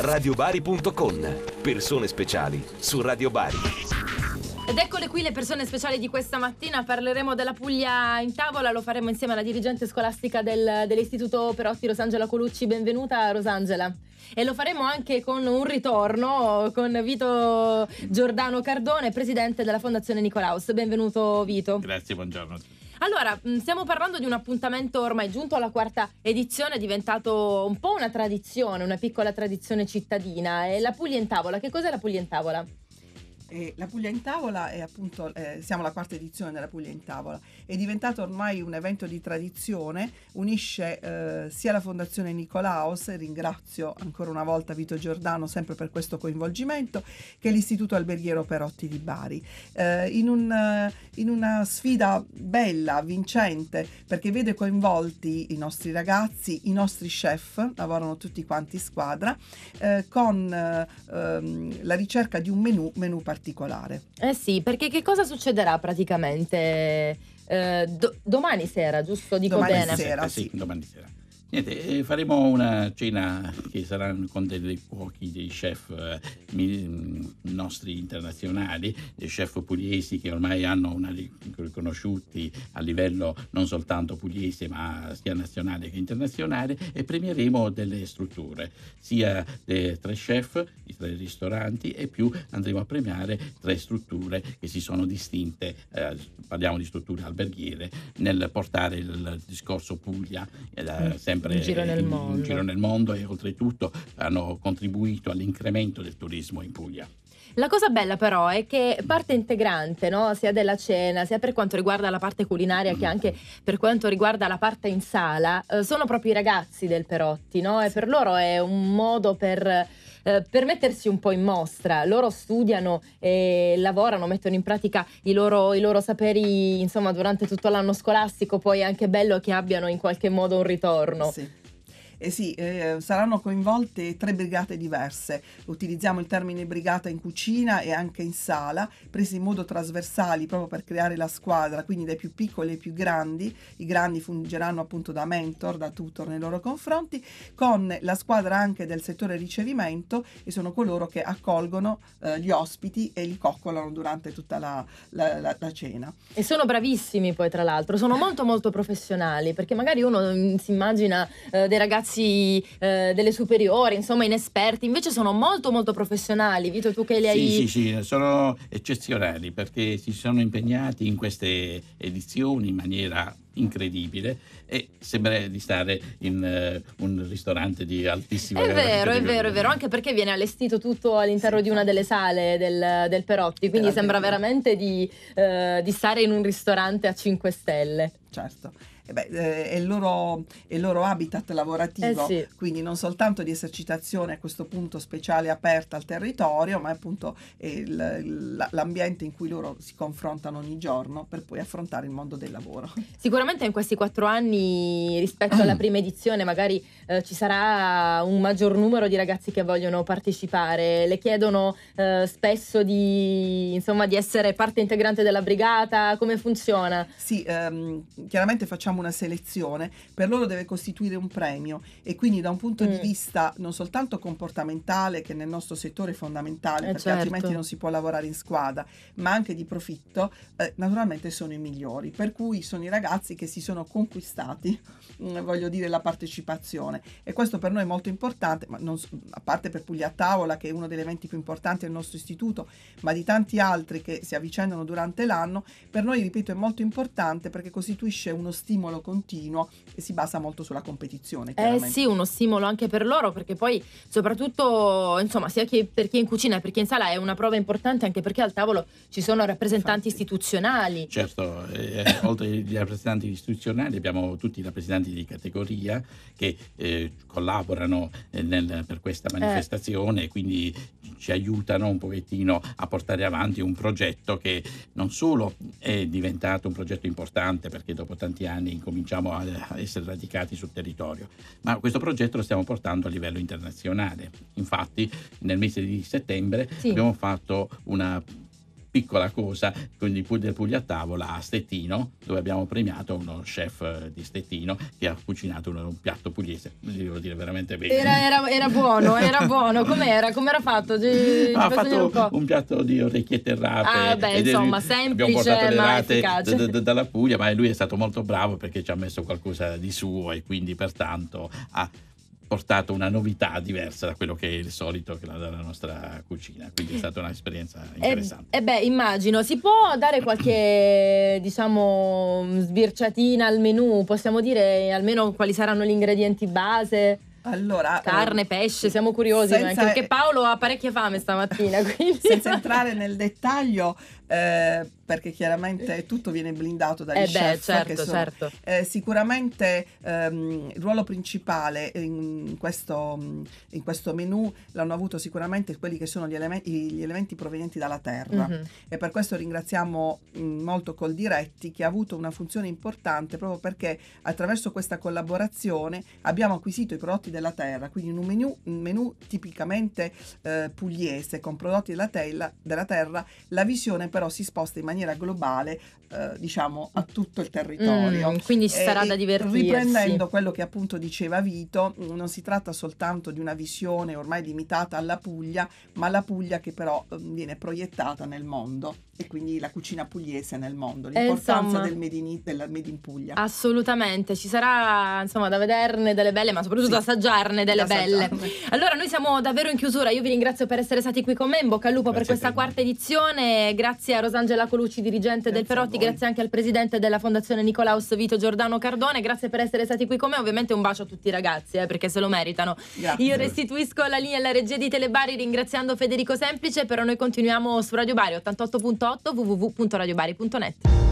radiobari.com. Persone speciali su Radio Bari. Ed eccole qui le persone speciali di questa mattina, parleremo della Puglia in tavola, lo faremo insieme alla dirigente scolastica del, dell'Istituto Perotti Rosangela Colucci, benvenuta Rosangela. E lo faremo anche con un ritorno con Vito Giordano Cardone, presidente della Fondazione Nicolaus. Benvenuto Vito. Grazie, buongiorno a tutti. Allora, mm, stiamo parlando di un appuntamento ormai giunto alla quarta edizione, è diventato un po' una tradizione, una piccola tradizione cittadina. È la Puglia in tavola. Che cos'è la Puglia in tavola? E la Puglia in Tavola è appunto, eh, siamo alla quarta edizione della Puglia in Tavola, è diventato ormai un evento di tradizione, unisce eh, sia la Fondazione Nicolaos, ringrazio ancora una volta Vito Giordano sempre per questo coinvolgimento, che l'Istituto Alberghiero Perotti di Bari, eh, in, un, in una sfida bella, vincente, perché vede coinvolti i nostri ragazzi, i nostri chef, lavorano tutti quanti in squadra, eh, con eh, ehm, la ricerca di un menù, menù particolare particolare. Eh sì, perché che cosa succederà praticamente? Eh, do- domani sera, giusto? Dico domani bene. Sera, eh sì. sì. Domani sera. Niente, eh, faremo una cena che sarà con dei cuochi, dei chef eh, mm, nostri internazionali, dei chef pugliesi che ormai hanno una, riconosciuti a livello non soltanto pugliese ma sia nazionale che internazionale e premieremo delle strutture, sia dei tre chef, i tre ristoranti e più andremo a premiare tre strutture che si sono distinte, eh, parliamo di strutture alberghiere, nel portare il discorso Puglia eh, mm. sempre sempre in giro, nel, in, mondo. In giro nel mondo e oltretutto hanno contribuito all'incremento del turismo in Puglia. La cosa bella però è che parte integrante, no? sia della cena, sia per quanto riguarda la parte culinaria che anche per quanto riguarda la parte in sala, eh, sono proprio i ragazzi del Perotti no? e per loro è un modo per eh, per mettersi un po' in mostra. Loro studiano, e lavorano, mettono in pratica i loro, i loro saperi, insomma, durante tutto l'anno scolastico, poi è anche bello che abbiano in qualche modo un ritorno. Sì. Eh sì, eh, saranno coinvolte tre brigate diverse. Utilizziamo il termine brigata in cucina e anche in sala, prese in modo trasversali proprio per creare la squadra, quindi dai più piccoli ai più grandi. I grandi fungeranno appunto da mentor, da tutor nei loro confronti, con la squadra anche del settore ricevimento e sono coloro che accolgono eh, gli ospiti e li coccolano durante tutta la, la, la, la cena. E sono bravissimi poi tra l'altro, sono molto molto professionali perché magari uno mm, si immagina eh, dei ragazzi ragazzi eh, delle superiori, insomma inesperti, invece sono molto molto professionali. Vito, tu che li hai... Sì, sì, sono eccezionali perché si sono impegnati in queste edizioni in maniera incredibile e sembra di stare in eh, un ristorante di altissima qualità. È vero, è vero, è vero, anche perché viene allestito tutto all'interno sì. di una delle sale del, del Perotti, quindi Però sembra veramente di, eh, di stare in un ristorante a 5 stelle. Certo. Eh beh, eh, è, il loro, è, il loro, habitat lavorativo, eh sì. quindi non soltanto di esercitazione a questo punto speciale aperta al territorio, ma appunto è il, l'ambiente in cui loro si confrontano ogni giorno per poi affrontare il mondo del lavoro. Sicuramente in questi quattro anni rispetto alla prima edizione magari eh, ci sarà un maggior numero di ragazzi che vogliono partecipare, le chiedono eh, spesso di, insomma, di essere parte integrante della brigata, come funziona? Sì, ehm, chiaramente facciamo una selezione, per loro deve costituire un premio e quindi da un punto mm. di vista non soltanto comportamentale, che nel nostro settore è fondamentale, eh perché certo. altrimenti non si può lavorare in squadra, ma anche di profitto, eh, naturalmente sono i migliori. Per cui sono i ragazzi che si sono conquistati, eh, voglio dire, la partecipazione. E questo per noi è molto importante, non, a parte per Puglia a Tavola, che è uno degli eventi più importanti del nostro istituto, ma di tanti altri che si avvicinano durante l'anno, per noi, ripeto, è molto importante perché costituisce uno stimolo stimolo continuo e si basa molto sulla competizione. Eh sì, uno stimolo anche per loro perché poi soprattutto insomma sia che per chi è in cucina che per chi è in sala è una prova importante anche perché al tavolo ci sono rappresentanti Infatti. istituzionali. Certo, eh, eh oltre ai rappresentanti istituzionali abbiamo tutti i rappresentanti di categoria che eh, collaborano eh, nel, per questa eh. manifestazione e quindi ci aiutano un pochettino a portare avanti un progetto che non solo è diventato un progetto importante perché dopo tanti anni anni cominciamo a, essere radicati sul territorio, ma questo progetto lo stiamo portando a livello internazionale. Infatti nel mese di settembre sì. abbiamo fatto una piccola cosa con i pudel pugli a tavola a Stettino, dove abbiamo premiato uno chef eh, di Stettino che ha cucinato un, un piatto pugliese, devo dire veramente bene. Era, era, era buono, era buono, com'era? Com'era fatto? G- ah, ha fatto un, un, piatto di orecchiette errate. Ah, beh, insomma, eri, semplice abbiamo ma efficace. D- d- dalla Puglia, ma lui è stato molto bravo perché ci ha messo qualcosa di suo e quindi pertanto ha... Ah, portato una novità diversa da quello che è il solito che la, dalla nostra cucina. Quindi è eh. stata un'esperienza eh, interessante. E, eh e beh, immagino, si può dare qualche diciamo sbirciatina al menu? Possiamo dire almeno quali saranno gli ingredienti base? Allora, carne, pesce, siamo curiosi senza, anche perché Paolo ha parecchia fame stamattina. Quindi. Senza entrare nel dettaglio, eh, perché chiaramente tutto viene blindato dagli eh chef, beh, certo, sono, certo. Eh, sicuramente ehm, il ruolo principale in questo, in questo menù l'hanno avuto sicuramente quelli che sono gli, eleme- gli elementi provenienti dalla terra mm-hmm. e per questo ringraziamo mh, mm, molto Coldiretti che ha avuto una funzione importante proprio perché attraverso questa collaborazione abbiamo acquisito i prodotti della terra, quindi un menù, un menù tipicamente eh, pugliese con prodotti della, tela, della terra, la visione per però si sposta in maniera globale, eh, diciamo, a tutto il territorio. Mm, quindi ci eh, sarà e, da divertirsi. Riprendendo quello che appunto diceva Vito, mm, non si tratta soltanto di una visione ormai limitata alla Puglia, ma la Puglia che però mm, viene proiettata nel mondo e quindi la cucina pugliese nel mondo, eh, l'importanza insomma, del, made in, del made in Puglia. Assolutamente, ci sarà insomma da vederne delle belle, ma soprattutto sì, da assaggiarne delle belle. Assaggiarne. Allora noi siamo davvero in chiusura, io vi ringrazio per essere stati qui con me, in bocca al lupo grazie per questa quarta edizione, grazie Grazie a Rosangela Colucci, dirigente grazie del Perotti, grazie anche al presidente della Fondazione Nicolaus Vito Giordano Cardone, grazie per essere stati qui con me. Ovviamente un bacio a tutti i ragazzi, eh, perché se lo meritano. Grazie. Io restituisco la linea alla regia di Telebari ringraziando Federico Semplice, però noi continuiamo su Radio Bari 88.8 www.radiobari.net.